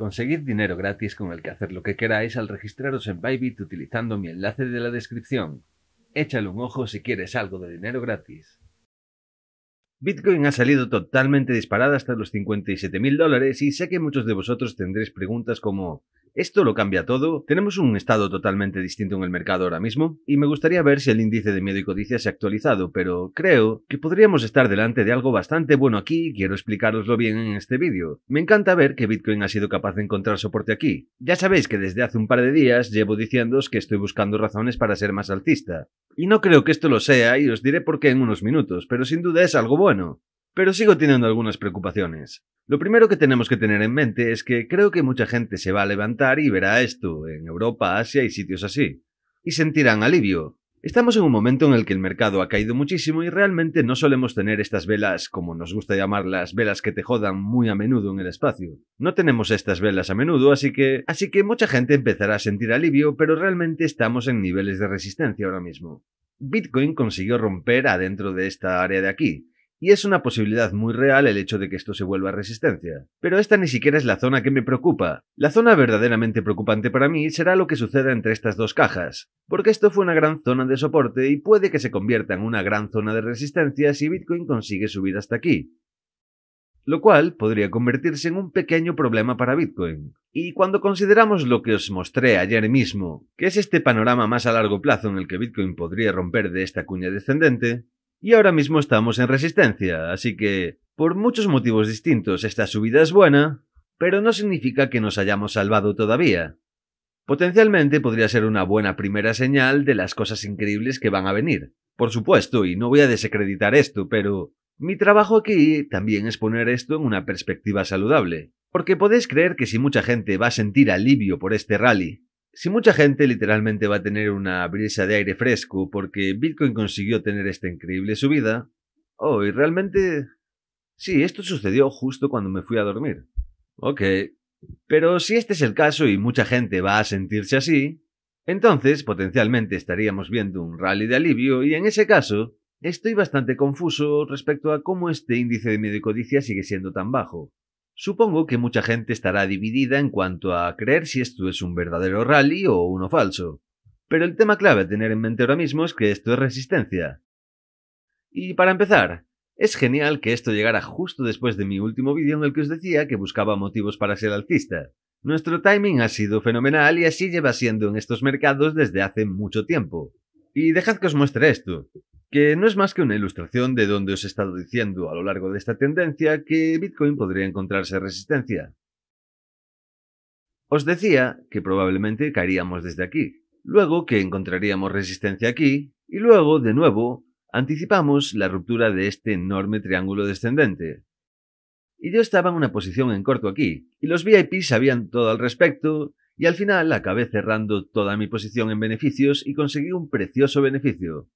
Conseguid dinero gratis con el que hacer lo que queráis al registraros en Bybit utilizando mi enlace de la descripción. Échale un ojo si quieres algo de dinero gratis. Bitcoin ha salido totalmente disparada hasta los 57.000 dólares y sé que muchos de vosotros tendréis preguntas como ¿Esto lo cambia todo? Tenemos un estado totalmente distinto en el mercado ahora mismo y me gustaría ver si el índice de miedo y codicia se ha actualizado, pero creo que podríamos estar delante de algo bastante bueno aquí y quiero explicaroslo bien en este vídeo. Me encanta ver que Bitcoin ha sido capaz de encontrar soporte aquí. Ya sabéis que desde hace un par de días llevo diciéndoos que estoy buscando razones para ser más altista. Y no creo que esto lo sea y os diré por qué en unos minutos, pero sin duda es algo bueno. Pero sigo teniendo algunas preocupaciones. Lo primero que tenemos que tener en mente es que creo que mucha gente se va a levantar y verá esto en Europa, Asia y sitios así. Y sentirán alivio. Estamos en un momento en el que el mercado ha caído muchísimo y realmente no solemos tener estas velas, como nos gusta llamarlas, velas que te jodan muy a menudo en el espacio. No tenemos estas velas a menudo, así que, así que mucha gente empezará a sentir alivio, pero realmente estamos en niveles de resistencia ahora mismo. Bitcoin consiguió romper adentro de esta área de aquí, y es una posibilidad muy real el hecho de que esto se vuelva resistencia. Pero esta ni siquiera es la zona que me preocupa. La zona verdaderamente preocupante para mí será lo que suceda entre estas dos cajas, porque esto fue una gran zona de soporte y puede que se convierta en una gran zona de resistencia si Bitcoin consigue subir hasta aquí. Lo cual podría convertirse en un pequeño problema para Bitcoin. Y cuando consideramos lo que os mostré ayer mismo, que es este panorama más a largo plazo en el que Bitcoin podría romper de esta cuña descendente, y ahora mismo estamos en resistencia, así que, por muchos motivos distintos, esta subida es buena, pero no significa que nos hayamos salvado todavía. Potencialmente podría ser una buena primera señal de las cosas increíbles que van a venir. Por supuesto, y no voy a desacreditar esto, pero mi trabajo aquí también es poner esto en una perspectiva saludable. Porque podéis creer que si mucha gente va a sentir alivio por este rally, si mucha gente literalmente va a tener una brisa de aire fresco porque Bitcoin consiguió tener esta increíble subida, oh, realmente... Sí, esto sucedió justo cuando me fui a dormir. Ok. Pero si este es el caso y mucha gente va a sentirse así, entonces potencialmente estaríamos viendo un rally de alivio y en ese caso estoy bastante confuso respecto a cómo este índice de codicia sigue siendo tan bajo. Supongo que mucha gente estará dividida en cuanto a creer si esto es un verdadero rally o uno falso. Pero el tema clave a tener en mente ahora mismo es que esto es resistencia. Y para empezar, es genial que esto llegara justo después de mi último vídeo en el que os decía que buscaba motivos para ser alcista. Nuestro timing ha sido fenomenal y así lleva siendo en estos mercados desde hace mucho tiempo. Y dejad que os muestre esto que no es más que una ilustración de donde os he estado diciendo a lo largo de esta tendencia que Bitcoin podría encontrarse resistencia. Os decía que probablemente caeríamos desde aquí, luego que encontraríamos resistencia aquí, y luego, de nuevo, anticipamos la ruptura de este enorme triángulo descendente. Y yo estaba en una posición en corto aquí, y los VIP sabían todo al respecto, y al final acabé cerrando toda mi posición en beneficios y conseguí un precioso beneficio.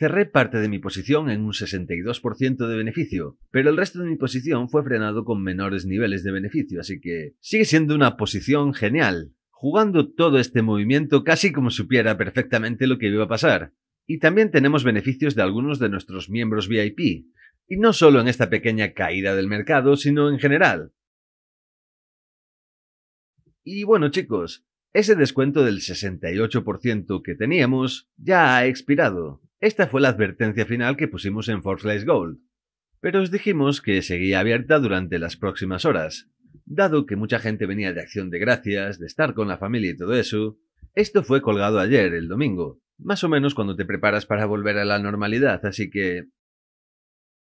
Cerré parte de mi posición en un 62% de beneficio, pero el resto de mi posición fue frenado con menores niveles de beneficio, así que sigue siendo una posición genial, jugando todo este movimiento casi como supiera perfectamente lo que iba a pasar. Y también tenemos beneficios de algunos de nuestros miembros VIP, y no solo en esta pequeña caída del mercado, sino en general. Y bueno chicos, ese descuento del 68% que teníamos ya ha expirado. Esta fue la advertencia final que pusimos en Forflies Gold. Pero os dijimos que seguía abierta durante las próximas horas. Dado que mucha gente venía de acción de gracias, de estar con la familia y todo eso, esto fue colgado ayer, el domingo, más o menos cuando te preparas para volver a la normalidad, así que...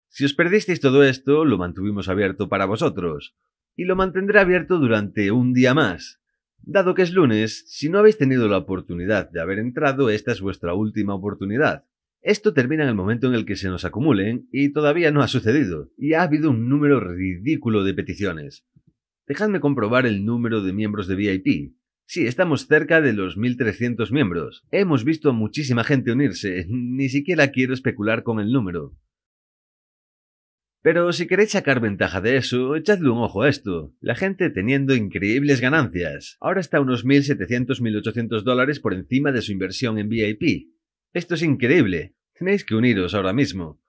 Si os perdisteis todo esto, lo mantuvimos abierto para vosotros, y lo mantendré abierto durante un día más, Dado que es lunes, si no habéis tenido la oportunidad de haber entrado, esta es vuestra última oportunidad. Esto termina en el momento en el que se nos acumulen y todavía no ha sucedido, y ha habido un número ridículo de peticiones. Dejadme comprobar el número de miembros de VIP. Sí, estamos cerca de los 1.300 miembros. Hemos visto a muchísima gente unirse, ni siquiera quiero especular con el número. Pero si queréis sacar ventaja de eso, echadle un ojo a esto. La gente teniendo increíbles ganancias. Ahora está unos 1.700-1.800 dólares por encima de su inversión en VIP. Esto es increíble. Tenéis que uniros ahora mismo.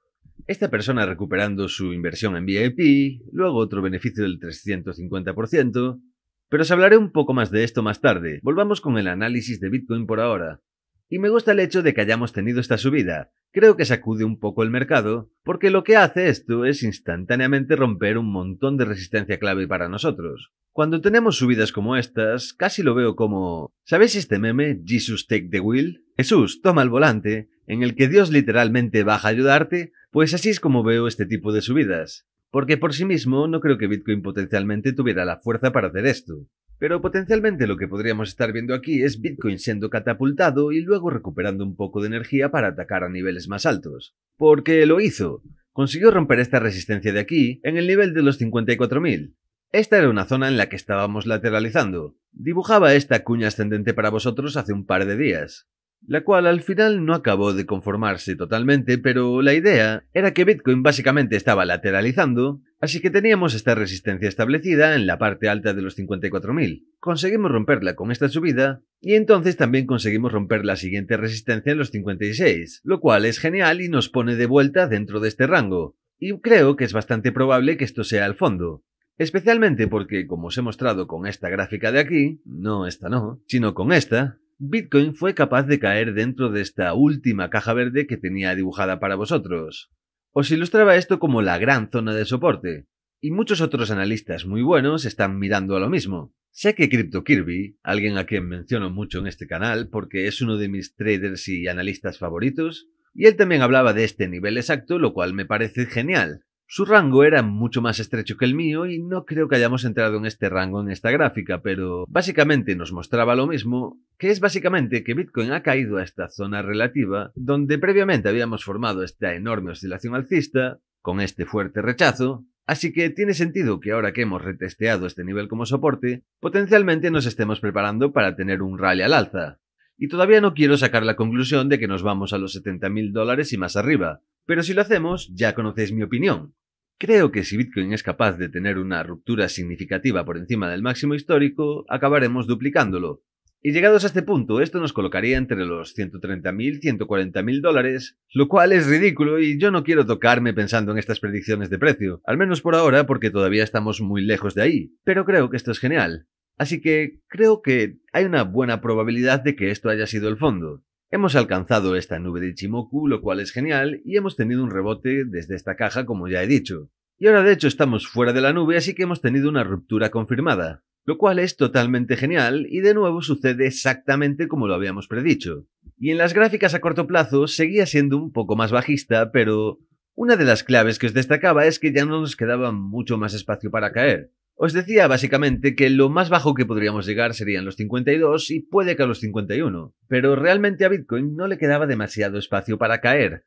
Esta persona recuperando su inversión en VIP, luego otro beneficio del 350%. Pero os hablaré un poco más de esto más tarde. Volvamos con el análisis de Bitcoin por ahora. Y me gusta el hecho de que hayamos tenido esta subida. Creo que sacude un poco el mercado, porque lo que hace esto es instantáneamente romper un montón de resistencia clave para nosotros. Cuando tenemos subidas como estas, casi lo veo como... ¿Sabéis este meme, Jesus take the wheel? Jesús, toma el volante, en el que Dios literalmente baja a ayudarte, pues así es como veo este tipo de subidas. Porque por sí mismo no creo que Bitcoin potencialmente tuviera la fuerza para hacer esto. Pero potencialmente lo que podríamos estar viendo aquí es Bitcoin siendo catapultado y luego recuperando un poco de energía para atacar a niveles más altos. Porque lo hizo. Consiguió romper esta resistencia de aquí en el nivel de los 54.000. Esta era una zona en la que estábamos lateralizando. Dibujaba esta cuña ascendente para vosotros hace un par de días la cual al final no acabó de conformarse totalmente, pero la idea era que Bitcoin básicamente estaba lateralizando, así que teníamos esta resistencia establecida en la parte alta de los 54.000. Conseguimos romperla con esta subida y entonces también conseguimos romper la siguiente resistencia en los 56, lo cual es genial y nos pone de vuelta dentro de este rango. Y creo que es bastante probable que esto sea el fondo. Especialmente porque, como os he mostrado con esta gráfica de aquí, no esta no, sino con esta, Bitcoin fue capaz de caer dentro de esta última caja verde que tenía dibujada para vosotros. Os ilustraba esto como la gran zona de soporte, y muchos otros analistas muy buenos están mirando a lo mismo. Sé que Crypto Kirby, alguien a quien menciono mucho en este canal porque es uno de mis traders y analistas favoritos, y él también hablaba de este nivel exacto, lo cual me parece genial, su rango era mucho más estrecho que el mío y no creo que hayamos entrado en este rango en esta gráfica, pero básicamente nos mostraba lo mismo, que es básicamente que Bitcoin ha caído a esta zona relativa, donde previamente habíamos formado esta enorme oscilación alcista, con este fuerte rechazo, así que tiene sentido que ahora que hemos retesteado este nivel como soporte, potencialmente nos estemos preparando para tener un rally al alza. Y todavía no quiero sacar la conclusión de que nos vamos a los 70.000 dólares y más arriba, pero si lo hacemos, ya conocéis mi opinión. Creo que si Bitcoin es capaz de tener una ruptura significativa por encima del máximo histórico, acabaremos duplicándolo. Y llegados a este punto, esto nos colocaría entre los 130.000 y 140.000 dólares, lo cual es ridículo y yo no quiero tocarme pensando en estas predicciones de precio, al menos por ahora porque todavía estamos muy lejos de ahí, pero creo que esto es genial. Así que creo que hay una buena probabilidad de que esto haya sido el fondo. Hemos alcanzado esta nube de Ichimoku, lo cual es genial, y hemos tenido un rebote desde esta caja, como ya he dicho. Y ahora de hecho estamos fuera de la nube, así que hemos tenido una ruptura confirmada, lo cual es totalmente genial, y de nuevo sucede exactamente como lo habíamos predicho. Y en las gráficas a corto plazo seguía siendo un poco más bajista, pero una de las claves que os destacaba es que ya no nos quedaba mucho más espacio para caer. Os decía básicamente que lo más bajo que podríamos llegar serían los 52 y puede que a los 51, pero realmente a Bitcoin no le quedaba demasiado espacio para caer.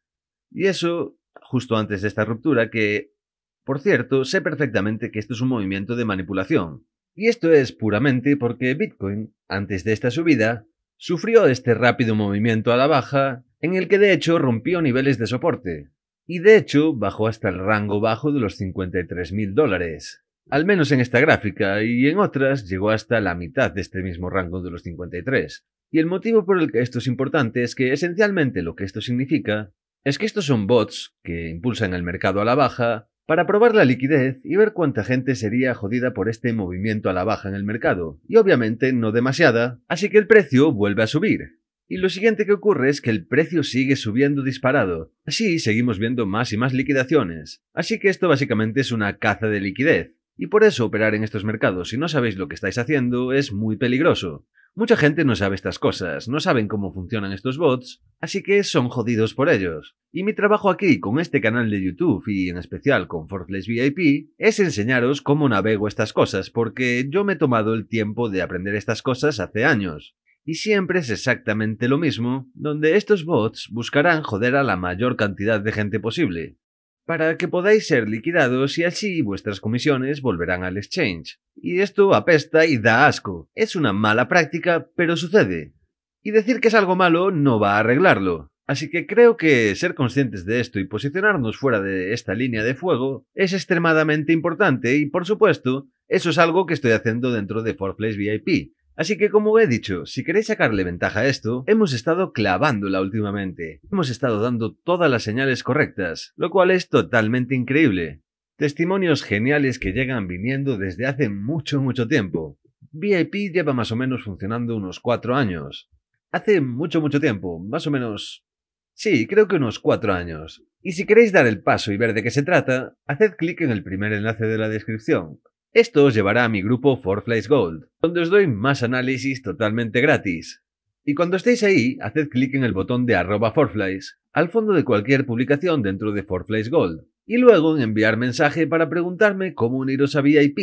Y eso justo antes de esta ruptura que, por cierto, sé perfectamente que esto es un movimiento de manipulación. Y esto es puramente porque Bitcoin, antes de esta subida, sufrió este rápido movimiento a la baja en el que de hecho rompió niveles de soporte. Y de hecho bajó hasta el rango bajo de los 53.000 dólares al menos en esta gráfica, y en otras llegó hasta la mitad de este mismo rango de los 53. Y el motivo por el que esto es importante es que esencialmente lo que esto significa es que estos son bots que impulsan el mercado a la baja para probar la liquidez y ver cuánta gente sería jodida por este movimiento a la baja en el mercado, y obviamente no demasiada, así que el precio vuelve a subir. Y lo siguiente que ocurre es que el precio sigue subiendo disparado, así seguimos viendo más y más liquidaciones, así que esto básicamente es una caza de liquidez, y por eso operar en estos mercados si no sabéis lo que estáis haciendo es muy peligroso. Mucha gente no sabe estas cosas, no saben cómo funcionan estos bots, así que son jodidos por ellos. Y mi trabajo aquí con este canal de YouTube y en especial con Forthless VIP es enseñaros cómo navego estas cosas, porque yo me he tomado el tiempo de aprender estas cosas hace años. Y siempre es exactamente lo mismo, donde estos bots buscarán joder a la mayor cantidad de gente posible para que podáis ser liquidados y así vuestras comisiones volverán al exchange. Y esto apesta y da asco. Es una mala práctica, pero sucede. Y decir que es algo malo no va a arreglarlo. Así que creo que ser conscientes de esto y posicionarnos fuera de esta línea de fuego es extremadamente importante y por supuesto, eso es algo que estoy haciendo dentro de place VIP, Así que como he dicho, si queréis sacarle ventaja a esto, hemos estado clavándola últimamente. Hemos estado dando todas las señales correctas, lo cual es totalmente increíble. Testimonios geniales que llegan viniendo desde hace mucho, mucho tiempo. VIP lleva más o menos funcionando unos cuatro años. Hace mucho, mucho tiempo, más o menos... Sí, creo que unos cuatro años. Y si queréis dar el paso y ver de qué se trata, haced clic en el primer enlace de la descripción. Esto os llevará a mi grupo Forflies Gold, donde os doy más análisis totalmente gratis. Y cuando estéis ahí, haced clic en el botón de arroba Forflies, al fondo de cualquier publicación dentro de Forflies Gold, y luego en enviar mensaje para preguntarme cómo uniros a VIP.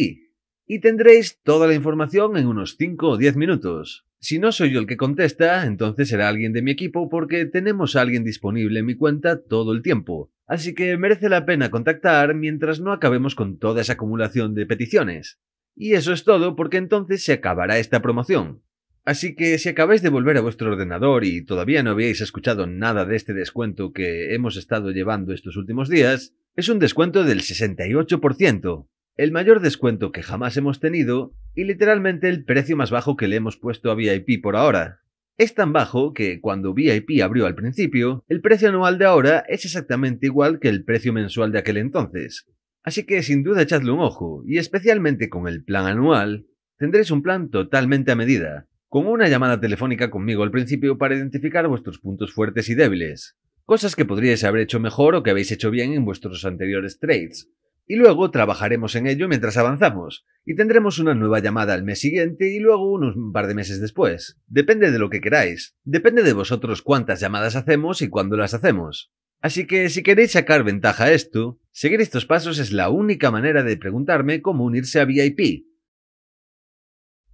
Y tendréis toda la información en unos 5 o 10 minutos. Si no soy yo el que contesta, entonces será alguien de mi equipo porque tenemos a alguien disponible en mi cuenta todo el tiempo, Así que merece la pena contactar mientras no acabemos con toda esa acumulación de peticiones. Y eso es todo porque entonces se acabará esta promoción. Así que si acabáis de volver a vuestro ordenador y todavía no habéis escuchado nada de este descuento que hemos estado llevando estos últimos días, es un descuento del 68%, el mayor descuento que jamás hemos tenido y literalmente el precio más bajo que le hemos puesto a VIP por ahora. Es tan bajo que cuando VIP abrió al principio, el precio anual de ahora es exactamente igual que el precio mensual de aquel entonces. Así que sin duda echadle un ojo, y especialmente con el plan anual, tendréis un plan totalmente a medida, con una llamada telefónica conmigo al principio para identificar vuestros puntos fuertes y débiles, cosas que podríais haber hecho mejor o que habéis hecho bien en vuestros anteriores trades, y luego trabajaremos en ello mientras avanzamos, y tendremos una nueva llamada al mes siguiente y luego unos par de meses después. Depende de lo que queráis, depende de vosotros cuántas llamadas hacemos y cuándo las hacemos. Así que si queréis sacar ventaja a esto, seguir estos pasos es la única manera de preguntarme cómo unirse a VIP.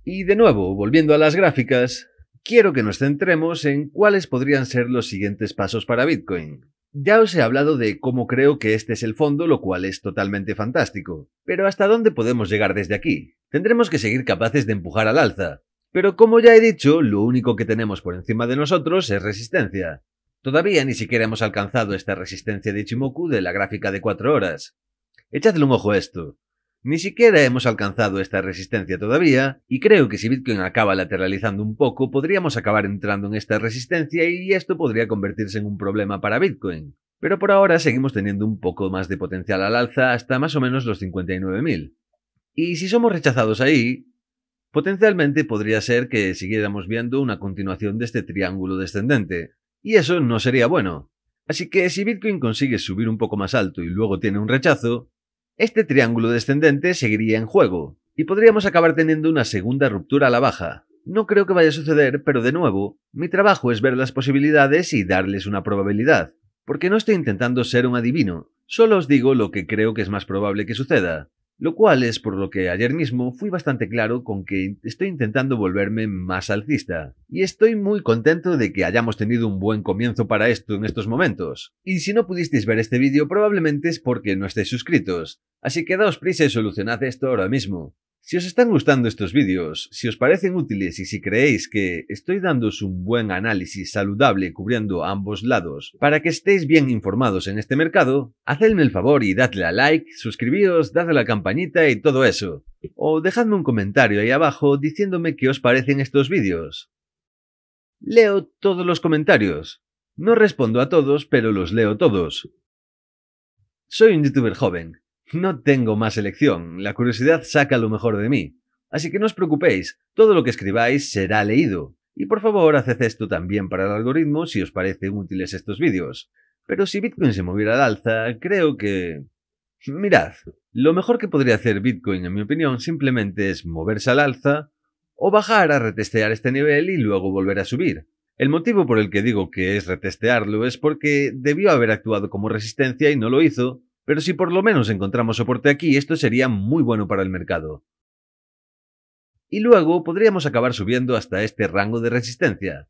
Y de nuevo, volviendo a las gráficas, quiero que nos centremos en cuáles podrían ser los siguientes pasos para Bitcoin. Ya os he hablado de cómo creo que este es el fondo, lo cual es totalmente fantástico. Pero ¿hasta dónde podemos llegar desde aquí? Tendremos que seguir capaces de empujar al alza. Pero como ya he dicho, lo único que tenemos por encima de nosotros es resistencia. Todavía ni siquiera hemos alcanzado esta resistencia de Ichimoku de la gráfica de 4 horas. Echadle un ojo a esto. Ni siquiera hemos alcanzado esta resistencia todavía, y creo que si Bitcoin acaba lateralizando un poco, podríamos acabar entrando en esta resistencia y esto podría convertirse en un problema para Bitcoin. Pero por ahora seguimos teniendo un poco más de potencial al alza hasta más o menos los 59.000. Y si somos rechazados ahí, potencialmente podría ser que siguiéramos viendo una continuación de este triángulo descendente. Y eso no sería bueno. Así que si Bitcoin consigue subir un poco más alto y luego tiene un rechazo, este triángulo descendente seguiría en juego, y podríamos acabar teniendo una segunda ruptura a la baja. No creo que vaya a suceder, pero de nuevo, mi trabajo es ver las posibilidades y darles una probabilidad, porque no estoy intentando ser un adivino, solo os digo lo que creo que es más probable que suceda, lo cual es por lo que ayer mismo fui bastante claro con que estoy intentando volverme más alcista, y estoy muy contento de que hayamos tenido un buen comienzo para esto en estos momentos. Y si no pudisteis ver este vídeo probablemente es porque no estáis suscritos, Así que daos prisa y solucionad esto ahora mismo. Si os están gustando estos vídeos, si os parecen útiles y si creéis que estoy dándoos un buen análisis saludable cubriendo ambos lados para que estéis bien informados en este mercado, hacedme el favor y dadle a like, suscribíos, dadle a la campanita y todo eso. O dejadme un comentario ahí abajo diciéndome qué os parecen estos vídeos. Leo todos los comentarios. No respondo a todos, pero los leo todos. Soy un youtuber joven, no tengo más elección, la curiosidad saca lo mejor de mí. Así que no os preocupéis, todo lo que escribáis será leído. Y por favor, haced esto también para el algoritmo si os parecen útiles estos vídeos. Pero si Bitcoin se moviera al alza, creo que... Mirad, lo mejor que podría hacer Bitcoin, en mi opinión, simplemente es moverse al alza o bajar a retestear este nivel y luego volver a subir. El motivo por el que digo que es retestearlo es porque debió haber actuado como resistencia y no lo hizo, pero si por lo menos encontramos soporte aquí, esto sería muy bueno para el mercado. Y luego podríamos acabar subiendo hasta este rango de resistencia.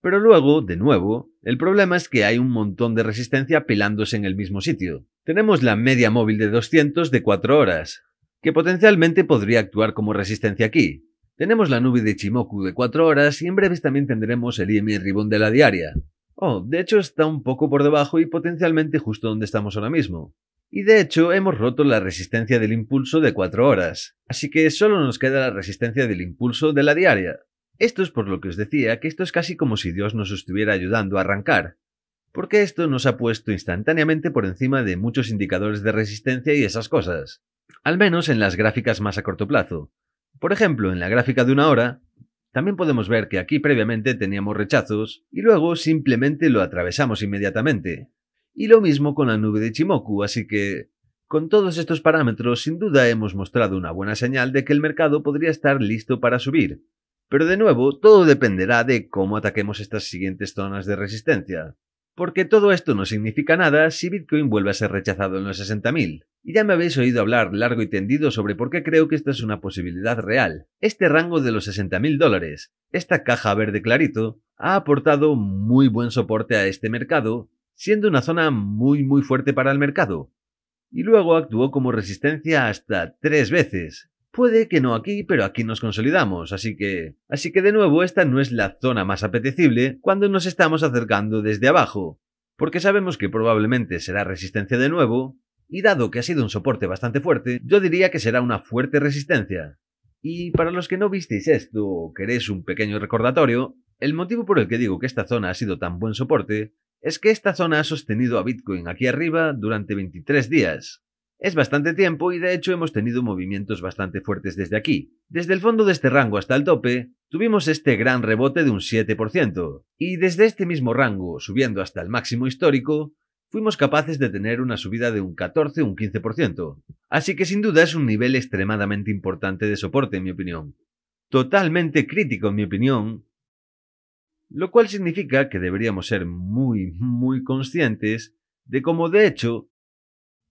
Pero luego, de nuevo, el problema es que hay un montón de resistencia pelándose en el mismo sitio. Tenemos la media móvil de 200 de 4 horas, que potencialmente podría actuar como resistencia aquí. Tenemos la nube de Chimoku de 4 horas y en breves también tendremos el IMI Ribón de la diaria. Oh, de hecho está un poco por debajo y potencialmente justo donde estamos ahora mismo. Y de hecho hemos roto la resistencia del impulso de 4 horas, así que solo nos queda la resistencia del impulso de la diaria. Esto es por lo que os decía que esto es casi como si Dios nos estuviera ayudando a arrancar, porque esto nos ha puesto instantáneamente por encima de muchos indicadores de resistencia y esas cosas, al menos en las gráficas más a corto plazo. Por ejemplo, en la gráfica de una hora, también podemos ver que aquí previamente teníamos rechazos y luego simplemente lo atravesamos inmediatamente, y lo mismo con la nube de Chimoku, así que con todos estos parámetros sin duda hemos mostrado una buena señal de que el mercado podría estar listo para subir. Pero de nuevo, todo dependerá de cómo ataquemos estas siguientes zonas de resistencia. Porque todo esto no significa nada si Bitcoin vuelve a ser rechazado en los 60.000. Y ya me habéis oído hablar largo y tendido sobre por qué creo que esta es una posibilidad real. Este rango de los 60.000 dólares, esta caja verde clarito, ha aportado muy buen soporte a este mercado siendo una zona muy muy fuerte para el mercado. Y luego actuó como resistencia hasta tres veces. Puede que no aquí, pero aquí nos consolidamos, así que... Así que de nuevo esta no es la zona más apetecible cuando nos estamos acercando desde abajo, porque sabemos que probablemente será resistencia de nuevo, y dado que ha sido un soporte bastante fuerte, yo diría que será una fuerte resistencia. Y para los que no visteis esto o queréis un pequeño recordatorio, el motivo por el que digo que esta zona ha sido tan buen soporte es que esta zona ha sostenido a Bitcoin aquí arriba durante 23 días. Es bastante tiempo y de hecho hemos tenido movimientos bastante fuertes desde aquí. Desde el fondo de este rango hasta el tope, tuvimos este gran rebote de un 7%, y desde este mismo rango, subiendo hasta el máximo histórico, fuimos capaces de tener una subida de un 14 un 15%. Así que sin duda es un nivel extremadamente importante de soporte, en mi opinión. Totalmente crítico, en mi opinión, lo cual significa que deberíamos ser muy, muy conscientes de cómo de hecho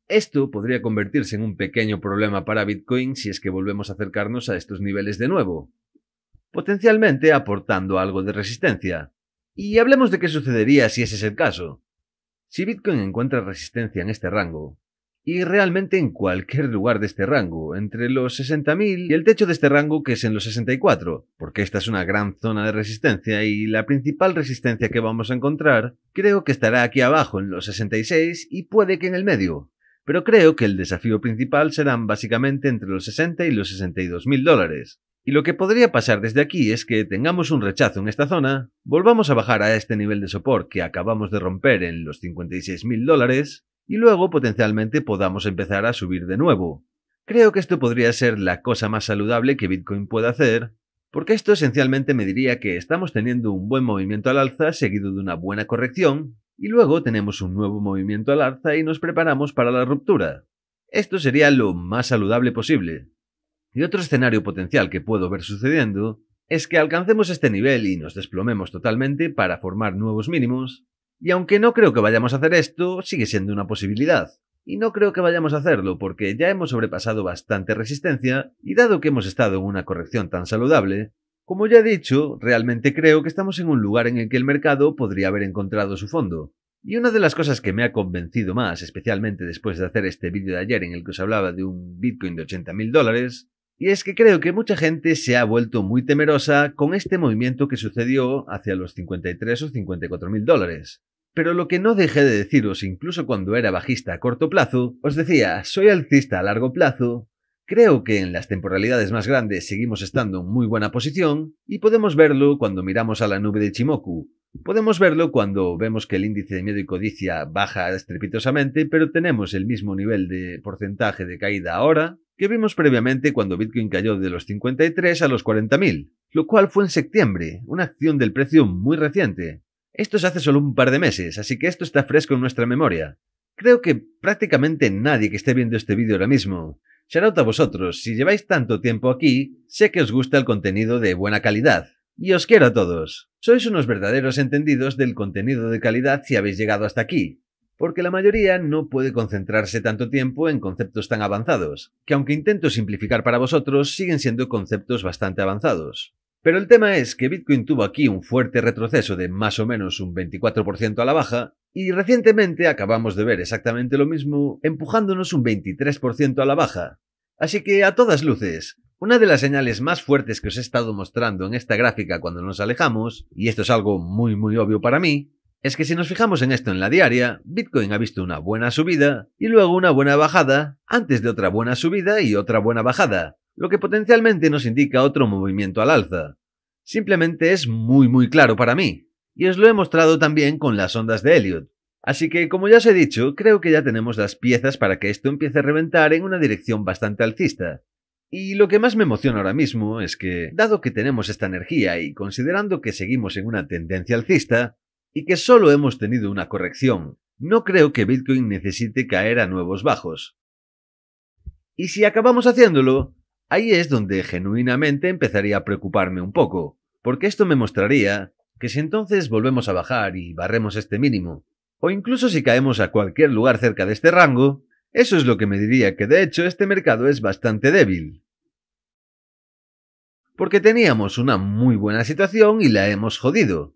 esto podría convertirse en un pequeño problema para Bitcoin si es que volvemos a acercarnos a estos niveles de nuevo, potencialmente aportando algo de resistencia. Y hablemos de qué sucedería si ese es el caso. Si Bitcoin encuentra resistencia en este rango, y realmente en cualquier lugar de este rango, entre los 60.000 y el techo de este rango que es en los 64, porque esta es una gran zona de resistencia y la principal resistencia que vamos a encontrar creo que estará aquí abajo en los 66 y puede que en el medio, pero creo que el desafío principal serán básicamente entre los 60 y los 62.000 dólares. Y lo que podría pasar desde aquí es que tengamos un rechazo en esta zona, volvamos a bajar a este nivel de soporte que acabamos de romper en los 56.000 dólares, y luego potencialmente podamos empezar a subir de nuevo. Creo que esto podría ser la cosa más saludable que Bitcoin pueda hacer, porque esto esencialmente me diría que estamos teniendo un buen movimiento al alza seguido de una buena corrección, y luego tenemos un nuevo movimiento al alza y nos preparamos para la ruptura. Esto sería lo más saludable posible. Y otro escenario potencial que puedo ver sucediendo es que alcancemos este nivel y nos desplomemos totalmente para formar nuevos mínimos, y aunque no creo que vayamos a hacer esto, sigue siendo una posibilidad. Y no creo que vayamos a hacerlo porque ya hemos sobrepasado bastante resistencia y dado que hemos estado en una corrección tan saludable, como ya he dicho, realmente creo que estamos en un lugar en el que el mercado podría haber encontrado su fondo. Y una de las cosas que me ha convencido más, especialmente después de hacer este vídeo de ayer en el que os hablaba de un Bitcoin de 80.000 dólares, y es que creo que mucha gente se ha vuelto muy temerosa con este movimiento que sucedió hacia los 53 o 54.000 dólares. Pero lo que no dejé de deciros incluso cuando era bajista a corto plazo, os decía, soy alcista a largo plazo, creo que en las temporalidades más grandes seguimos estando en muy buena posición, y podemos verlo cuando miramos a la nube de Chimoku. Podemos verlo cuando vemos que el índice de miedo y codicia baja estrepitosamente, pero tenemos el mismo nivel de porcentaje de caída ahora que vimos previamente cuando Bitcoin cayó de los 53 a los 40.000, lo cual fue en septiembre, una acción del precio muy reciente. Esto se hace solo un par de meses, así que esto está fresco en nuestra memoria. Creo que prácticamente nadie que esté viendo este vídeo ahora mismo. Shoutout a vosotros, si lleváis tanto tiempo aquí, sé que os gusta el contenido de buena calidad. Y os quiero a todos. Sois unos verdaderos entendidos del contenido de calidad si habéis llegado hasta aquí, porque la mayoría no puede concentrarse tanto tiempo en conceptos tan avanzados, que aunque intento simplificar para vosotros, siguen siendo conceptos bastante avanzados. Pero el tema es que Bitcoin tuvo aquí un fuerte retroceso de más o menos un 24% a la baja y recientemente acabamos de ver exactamente lo mismo empujándonos un 23% a la baja. Así que a todas luces, una de las señales más fuertes que os he estado mostrando en esta gráfica cuando nos alejamos, y esto es algo muy muy obvio para mí, es que si nos fijamos en esto en la diaria, Bitcoin ha visto una buena subida y luego una buena bajada, antes de otra buena subida y otra buena bajada, lo que potencialmente nos indica otro movimiento al alza. Simplemente es muy muy claro para mí, y os lo he mostrado también con las ondas de Elliot. Así que, como ya os he dicho, creo que ya tenemos las piezas para que esto empiece a reventar en una dirección bastante alcista. Y lo que más me emociona ahora mismo es que, dado que tenemos esta energía y considerando que seguimos en una tendencia alcista, y que solo hemos tenido una corrección, no creo que Bitcoin necesite caer a nuevos bajos. Y si acabamos haciéndolo, Ahí es donde genuinamente empezaría a preocuparme un poco, porque esto me mostraría que si entonces volvemos a bajar y barremos este mínimo, o incluso si caemos a cualquier lugar cerca de este rango, eso es lo que me diría que de hecho este mercado es bastante débil. Porque teníamos una muy buena situación y la hemos jodido.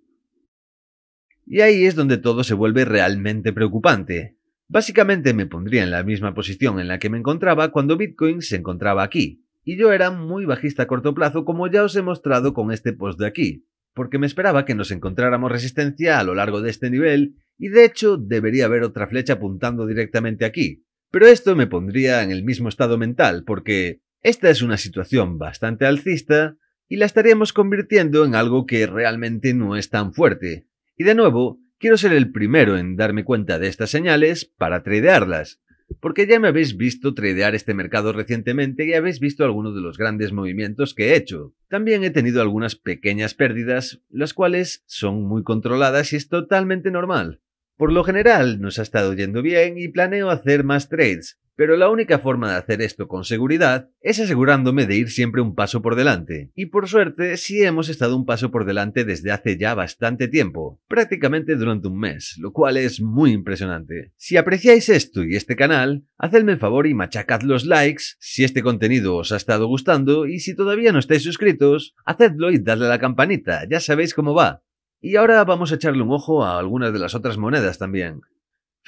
Y ahí es donde todo se vuelve realmente preocupante. Básicamente me pondría en la misma posición en la que me encontraba cuando Bitcoin se encontraba aquí, y yo era muy bajista a corto plazo, como ya os he mostrado con este post de aquí, porque me esperaba que nos encontráramos resistencia a lo largo de este nivel, y de hecho debería haber otra flecha apuntando directamente aquí. Pero esto me pondría en el mismo estado mental, porque esta es una situación bastante alcista, y la estaríamos convirtiendo en algo que realmente no es tan fuerte. Y de nuevo, quiero ser el primero en darme cuenta de estas señales para tradearlas, porque ya me habéis visto tradear este mercado recientemente y habéis visto algunos de los grandes movimientos que he hecho. También he tenido algunas pequeñas pérdidas, las cuales son muy controladas y es totalmente normal. Por lo general nos ha estado yendo bien y planeo hacer más trades, pero la única forma de hacer esto con seguridad es asegurándome de ir siempre un paso por delante. Y por suerte, sí hemos estado un paso por delante desde hace ya bastante tiempo, prácticamente durante un mes, lo cual es muy impresionante. Si apreciáis esto y este canal, hacedme el favor y machacad los likes si este contenido os ha estado gustando y si todavía no estáis suscritos, hacedlo y dadle a la campanita, ya sabéis cómo va. Y ahora vamos a echarle un ojo a algunas de las otras monedas también.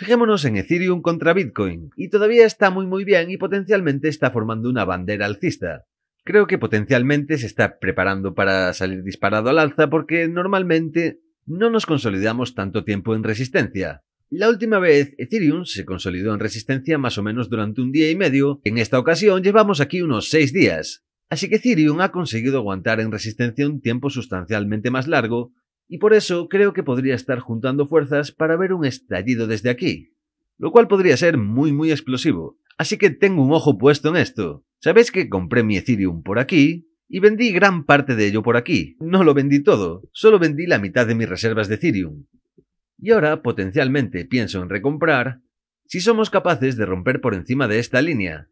Fijémonos en Ethereum contra Bitcoin, y todavía está muy muy bien y potencialmente está formando una bandera alcista. Creo que potencialmente se está preparando para salir disparado al alza porque normalmente no nos consolidamos tanto tiempo en resistencia. La última vez Ethereum se consolidó en resistencia más o menos durante un día y medio, en esta ocasión llevamos aquí unos 6 días. Así que Ethereum ha conseguido aguantar en resistencia un tiempo sustancialmente más largo y por eso creo que podría estar juntando fuerzas para ver un estallido desde aquí, lo cual podría ser muy muy explosivo. Así que tengo un ojo puesto en esto. Sabéis que compré mi Ethereum por aquí y vendí gran parte de ello por aquí. No lo vendí todo, solo vendí la mitad de mis reservas de Ethereum. Y ahora potencialmente pienso en recomprar si somos capaces de romper por encima de esta línea.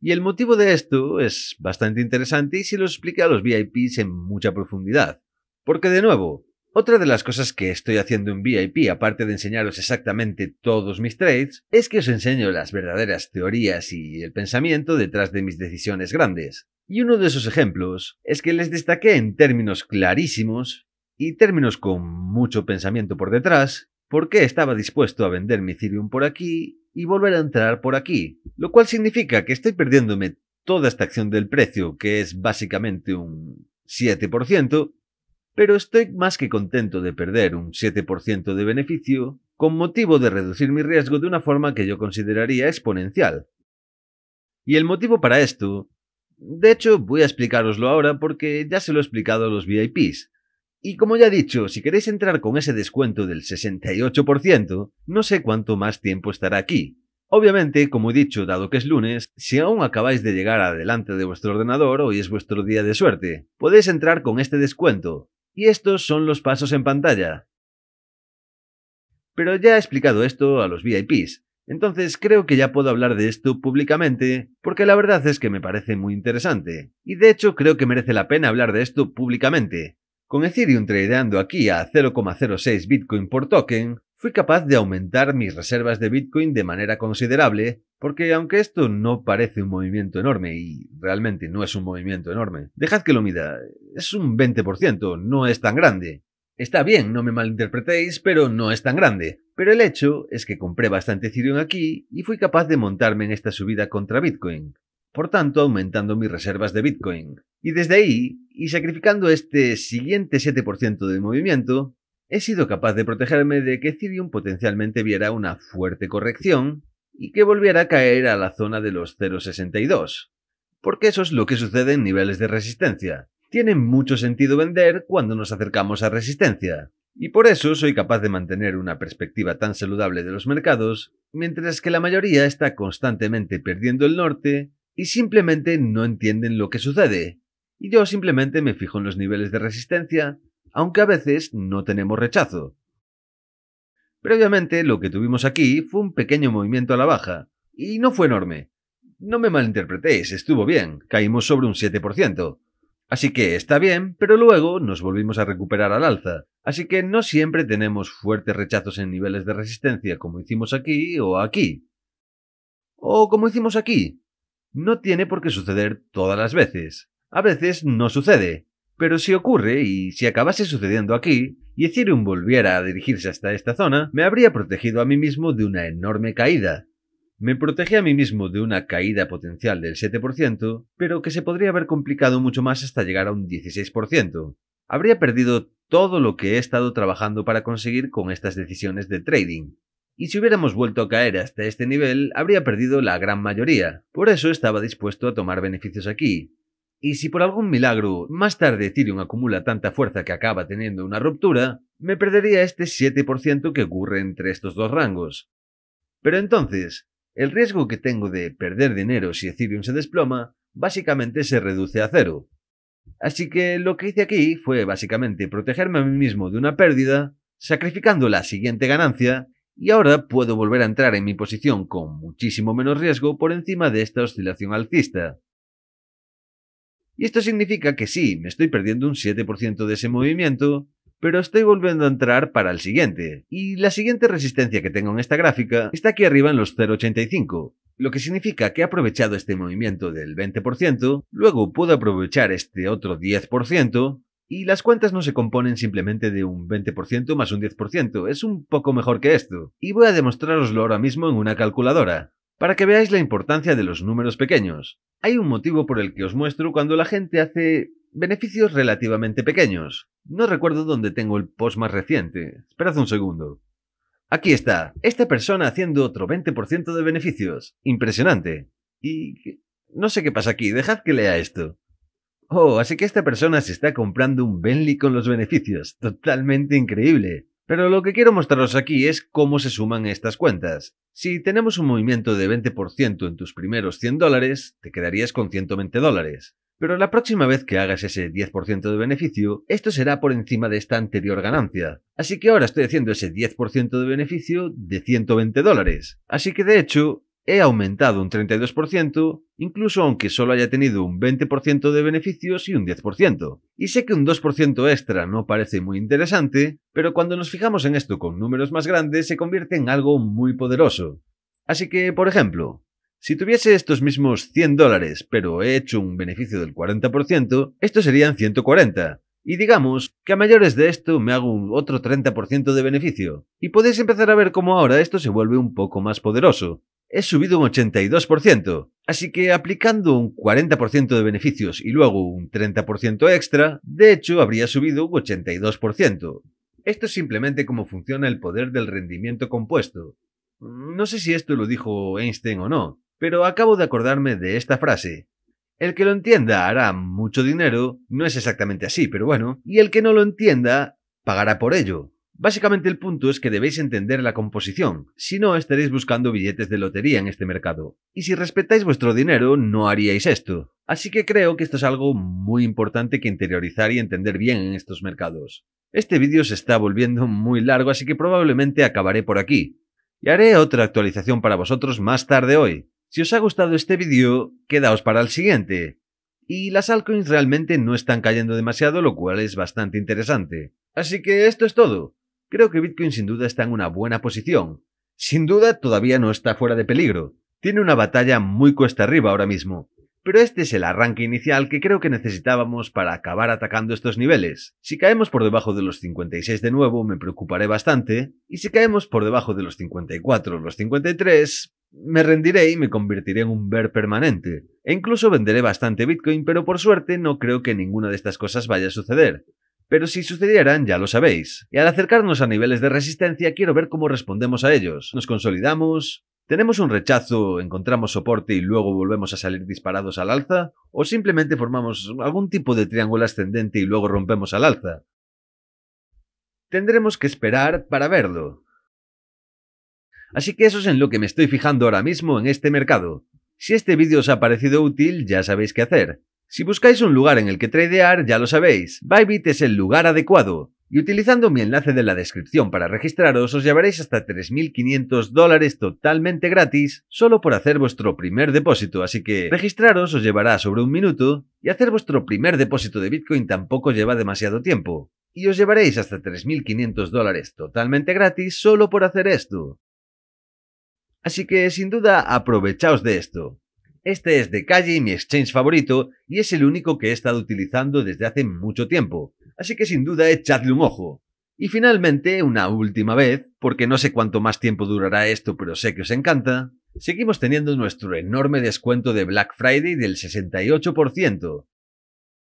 Y el motivo de esto es bastante interesante y se lo expliqué a los VIPs en mucha profundidad. Porque de nuevo, otra de las cosas que estoy haciendo en VIP, aparte de enseñaros exactamente todos mis trades, es que os enseño las verdaderas teorías y el pensamiento detrás de mis decisiones grandes. Y uno de esos ejemplos es que les destaqué en términos clarísimos y términos con mucho pensamiento por detrás, por qué estaba dispuesto a vender mi Ethereum por aquí y volver a entrar por aquí, lo cual significa que estoy perdiéndome toda esta acción del precio, que es básicamente un 7%, pero estoy más que contento de perder un 7% de beneficio con motivo de reducir mi riesgo de una forma que yo consideraría exponencial. Y el motivo para esto, de hecho, voy a explicaroslo ahora porque ya se lo he explicado a los VIPs. Y como ya he dicho, si queréis entrar con ese descuento del 68%, no sé cuánto más tiempo estará aquí. Obviamente, como he dicho, dado que es lunes, si aún acabáis de llegar adelante de vuestro ordenador, hoy es vuestro día de suerte. Podéis entrar con este descuento, y estos son los pasos en pantalla. Pero ya he explicado esto a los VIPs, entonces creo que ya puedo hablar de esto públicamente, porque la verdad es que me parece muy interesante. Y de hecho creo que merece la pena hablar de esto públicamente. Con Ethereum tradeando aquí a 0,06 Bitcoin por token, fui capaz de aumentar mis reservas de Bitcoin de manera considerable porque aunque esto no parece un movimiento enorme, y realmente no es un movimiento enorme, dejad que lo mida, es un 20%, no es tan grande. Está bien, no me malinterpretéis, pero no es tan grande. Pero el hecho es que compré bastante Ethereum aquí y fui capaz de montarme en esta subida contra Bitcoin, por tanto aumentando mis reservas de Bitcoin. Y desde ahí, y sacrificando este siguiente 7% de movimiento, he sido capaz de protegerme de que Ethereum potencialmente viera una fuerte corrección y que volviera a caer a la zona de los 0,62. Porque eso es lo que sucede en niveles de resistencia. Tiene mucho sentido vender cuando nos acercamos a resistencia. Y por eso soy capaz de mantener una perspectiva tan saludable de los mercados, mientras que la mayoría está constantemente perdiendo el norte y simplemente no entienden lo que sucede. Y yo simplemente me fijo en los niveles de resistencia, aunque a veces no tenemos rechazo. Previamente lo que tuvimos aquí fue un pequeño movimiento a la baja, y no fue enorme. No me malinterpretéis, estuvo bien, caímos sobre un 7%. Así que está bien, pero luego nos volvimos a recuperar al alza. Así que no siempre tenemos fuertes rechazos en niveles de resistencia como hicimos aquí o aquí. O como hicimos aquí. No tiene por qué suceder todas las veces. A veces no sucede, pero si ocurre y si acabase sucediendo aquí, y Ethereum volviera a dirigirse hasta esta zona, me habría protegido a mí mismo de una enorme caída. Me protegí a mí mismo de una caída potencial del 7%, pero que se podría haber complicado mucho más hasta llegar a un 16%. Habría perdido todo lo que he estado trabajando para conseguir con estas decisiones de trading. Y si hubiéramos vuelto a caer hasta este nivel, habría perdido la gran mayoría. Por eso estaba dispuesto a tomar beneficios aquí, y si por algún milagro más tarde Ethereum acumula tanta fuerza que acaba teniendo una ruptura, me perdería este 7% que ocurre entre estos dos rangos. Pero entonces, el riesgo que tengo de perder dinero si Ethereum se desploma básicamente se reduce a cero. Así que lo que hice aquí fue básicamente protegerme a mí mismo de una pérdida, sacrificando la siguiente ganancia, y ahora puedo volver a entrar en mi posición con muchísimo menos riesgo por encima de esta oscilación alcista. Y esto significa que sí, me estoy perdiendo un 7% de ese movimiento, pero estoy volviendo a entrar para el siguiente. Y la siguiente resistencia que tengo en esta gráfica está aquí arriba en los 0.85, lo que significa que he aprovechado este movimiento del 20%, luego puedo aprovechar este otro 10%, y las cuentas no se componen simplemente de un 20% más un 10%, es un poco mejor que esto, y voy a demostraroslo ahora mismo en una calculadora. Para que veáis la importancia de los números pequeños, hay un motivo por el que os muestro cuando la gente hace beneficios relativamente pequeños. No recuerdo dónde tengo el post más reciente. Esperad un segundo. Aquí está, esta persona haciendo otro 20% de beneficios. Impresionante. Y... No sé qué pasa aquí, dejad que lea esto. Oh, así que esta persona se está comprando un Bentley con los beneficios. Totalmente increíble. Pero lo que quiero mostraros aquí es cómo se suman estas cuentas. Si tenemos un movimiento de 20% en tus primeros 100 dólares, te quedarías con 120 dólares. Pero la próxima vez que hagas ese 10% de beneficio, esto será por encima de esta anterior ganancia. Así que ahora estoy haciendo ese 10% de beneficio de 120 dólares. Así que de hecho, he aumentado un 32%, incluso aunque solo haya tenido un 20% de beneficios y un 10%. Y sé que un 2% extra no parece muy interesante, pero cuando nos fijamos en esto con números más grandes se convierte en algo muy poderoso. Así que, por ejemplo, si tuviese estos mismos 100 dólares, pero he hecho un beneficio del 40%, estos serían 140. Y digamos que a mayores de esto me hago un otro 30% de beneficio. Y podéis empezar a ver cómo ahora esto se vuelve un poco más poderoso he subido un 82%. Así que aplicando un 40% de beneficios y luego un 30% extra, de hecho habría subido un 82%. Esto es simplemente cómo funciona el poder del rendimiento compuesto. Mm, no sé si esto lo dijo Einstein o no, pero acabo de acordarme de esta frase. El que lo entienda hará mucho dinero, no es exactamente así, pero bueno, y el que no lo entienda pagará por ello. Básicamente el punto es que debéis entender la composición, si no estaréis buscando billetes de lotería en este mercado. Y si respetáis vuestro dinero, no haríais esto. Así que creo que esto es algo muy importante que interiorizar y entender bien en estos mercados. Este vídeo se está volviendo muy largo, así que probablemente acabaré por aquí. Y haré otra actualización para vosotros más tarde hoy. Si os ha gustado este vídeo, quedaos para el siguiente. Y las altcoins realmente no están cayendo demasiado, lo cual es bastante interesante. Así que esto es todo. Creo que Bitcoin sin duda está en una buena posición. Sin duda todavía no está fuera de peligro. Tiene una batalla muy cuesta arriba ahora mismo. Pero este es el arranque inicial que creo que necesitábamos para acabar atacando estos niveles. Si caemos por debajo de los 56 de nuevo me preocuparé bastante, y si caemos por debajo de los 54 o los 53, me rendiré y me convertiré en un ver permanente. E incluso venderé bastante Bitcoin, pero por suerte no creo que ninguna de estas cosas vaya a suceder. Pero si sucedieran, ya lo sabéis. Y al acercarnos a niveles de resistencia, quiero ver cómo respondemos a ellos. Nos consolidamos, ¿Tenemos un rechazo, encontramos soporte y luego volvemos a salir disparados al alza? ¿O simplemente formamos algún tipo de triángulo ascendente y luego rompemos al alza? Tendremos que esperar para verlo. Así que eso es en lo que me estoy fijando ahora mismo en este mercado. Si este vídeo os ha parecido útil, ya sabéis qué hacer. Si buscáis un lugar en el que tradear, ya lo sabéis, Bybit es el lugar adecuado. Y utilizando mi enlace de la descripción para registraros, os llevaréis hasta 3.500 dólares totalmente gratis solo por hacer vuestro primer depósito. Así que registraros os llevará sobre un minuto y hacer vuestro primer depósito de Bitcoin tampoco lleva demasiado tiempo. Y os llevaréis hasta 3.500 dólares totalmente gratis solo por hacer esto. Así que sin duda aprovechaos de esto. Este es de calle mi exchange favorito y es el único que he estado utilizando desde hace mucho tiempo, así que sin duda echadle un ojo. Y finalmente, una última vez, porque no sé cuánto más tiempo durará esto, pero sé que os encanta, seguimos teniendo nuestro enorme descuento de Black Friday del 68%.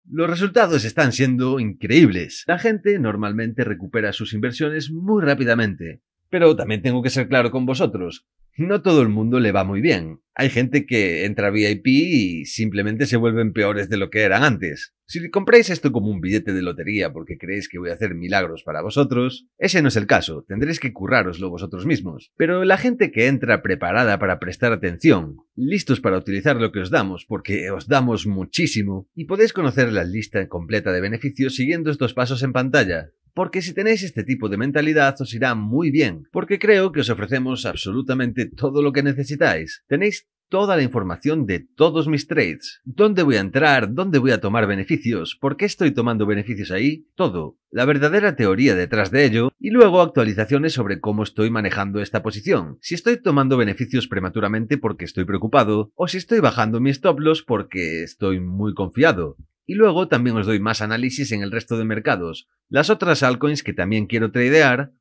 Los resultados están siendo increíbles. La gente normalmente recupera sus inversiones muy rápidamente, pero también tengo que ser claro con vosotros. No todo el mundo le va muy bien. Hay gente que entra VIP y simplemente se vuelven peores de lo que eran antes. Si compráis esto como un billete de lotería porque creéis que voy a hacer milagros para vosotros, ese no es el caso, tendréis que curraroslo vosotros mismos. Pero la gente que entra preparada para prestar atención, listos para utilizar lo que os damos porque os damos muchísimo, y podéis conocer la lista completa de beneficios siguiendo estos pasos en pantalla porque si tenéis este tipo de mentalidad os irá muy bien, porque creo que os ofrecemos absolutamente todo lo que necesitáis. Tenéis toda la información de todos mis trades, dónde voy a entrar, dónde voy a tomar beneficios, por qué estoy tomando beneficios ahí, todo, la verdadera teoría detrás de ello y luego actualizaciones sobre cómo estoy manejando esta posición, si estoy tomando beneficios prematuramente porque estoy preocupado o si estoy bajando mis stop loss porque estoy muy confiado. Y luego también os doy más análisis en el resto de mercados, las otras altcoins que también quiero tradear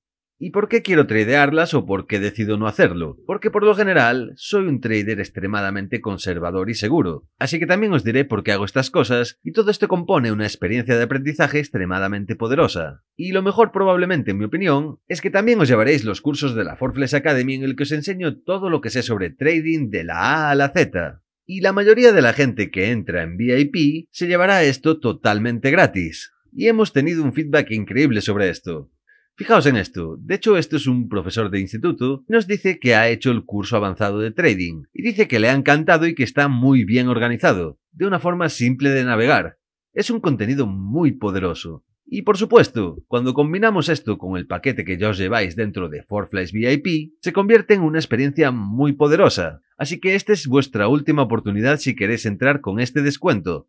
¿Y por qué quiero tradearlas o por qué decido no hacerlo? Porque por lo general soy un trader extremadamente conservador y seguro. Así que también os diré por qué hago estas cosas y todo esto compone una experiencia de aprendizaje extremadamente poderosa. Y lo mejor probablemente, en mi opinión, es que también os llevaréis los cursos de la Forflex Academy en el que os enseño todo lo que sé sobre trading de la A a la Z. Y la mayoría de la gente que entra en VIP se llevará esto totalmente gratis. Y hemos tenido un feedback increíble sobre esto. Fijaos en esto. De hecho, esto es un profesor de instituto. Nos dice que ha hecho el curso avanzado de trading. Y dice que le ha encantado y que está muy bien organizado. De una forma simple de navegar. Es un contenido muy poderoso. Y por supuesto, cuando combinamos esto con el paquete que ya os lleváis dentro de Forflies VIP, se convierte en una experiencia muy poderosa. Así que esta es vuestra última oportunidad si queréis entrar con este descuento.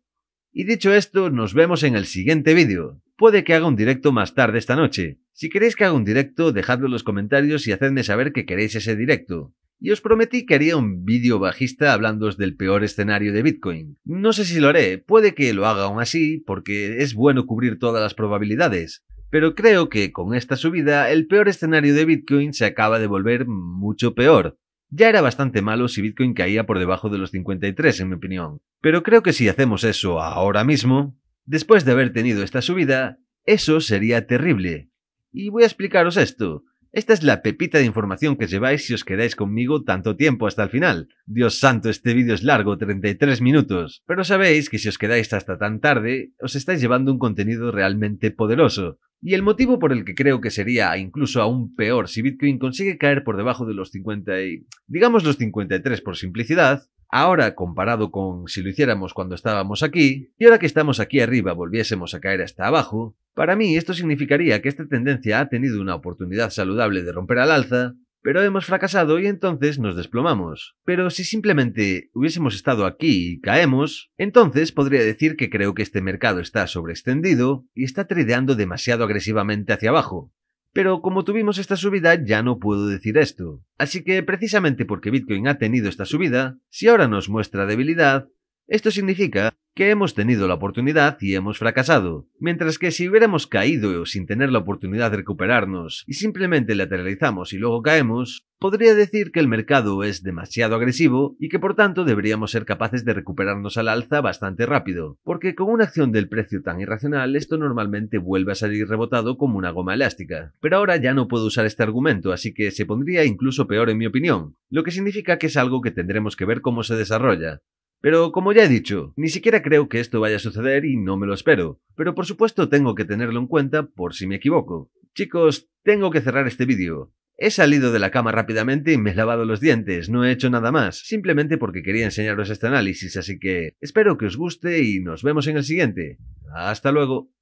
Y dicho esto, nos vemos en el siguiente vídeo. Puede que haga un directo más tarde esta noche. Si queréis que haga un directo, dejadlo en los comentarios y hacedme saber que queréis ese directo. Y os prometí que haría un vídeo bajista hablándoos del peor escenario de Bitcoin. No sé si lo haré, puede que lo haga aún así, porque es bueno cubrir todas las probabilidades. Pero creo que con esta subida, el peor escenario de Bitcoin se acaba de volver mucho peor. Ya era bastante malo si Bitcoin caía por debajo de los 53, en mi opinión. Pero creo que si hacemos eso ahora mismo, después de haber tenido esta subida, eso sería terrible. Y voy a explicaros esto. Esta es la pepita de información que lleváis si os quedáis conmigo tanto tiempo hasta el final. Dios santo, este vídeo es largo, 33 minutos. Pero sabéis que si os quedáis hasta tan tarde, os estáis llevando un contenido realmente poderoso. Y el motivo por el que creo que sería incluso aún peor si Bitcoin consigue caer por debajo de los 50 y, digamos los 53 por simplicidad, ahora comparado con si lo hiciéramos cuando estábamos aquí, y ahora que estamos aquí arriba volviésemos a caer hasta abajo, para mí esto significaría que esta tendencia ha tenido una oportunidad saludable de romper al alza, pero hemos fracasado y entonces nos desplomamos. Pero si simplemente hubiésemos estado aquí y caemos, entonces podría decir que creo que este mercado está sobreextendido y está tradeando demasiado agresivamente hacia abajo. Pero como tuvimos esta subida ya no puedo decir esto. Así que precisamente porque Bitcoin ha tenido esta subida, si ahora nos muestra debilidad, esto significa que hemos tenido la oportunidad y hemos fracasado, mientras que si hubiéramos caído sin tener la oportunidad de recuperarnos y simplemente lateralizamos y luego caemos, podría decir que el mercado es demasiado agresivo y que por tanto deberíamos ser capaces de recuperarnos al alza bastante rápido, porque con una acción del precio tan irracional esto normalmente vuelve a salir rebotado como una goma elástica. Pero ahora ya no puedo usar este argumento, así que se pondría incluso peor en mi opinión, lo que significa que es algo que tendremos que ver cómo se desarrolla. Pero como ya he dicho, ni siquiera creo que esto vaya a suceder y no me lo espero. Pero por supuesto tengo que tenerlo en cuenta por si me equivoco. Chicos, tengo que cerrar este vídeo. He salido de la cama rápidamente y me he lavado los dientes, no he hecho nada más, simplemente porque quería enseñaros este análisis, así que espero que os guste y nos vemos en el siguiente. Hasta luego.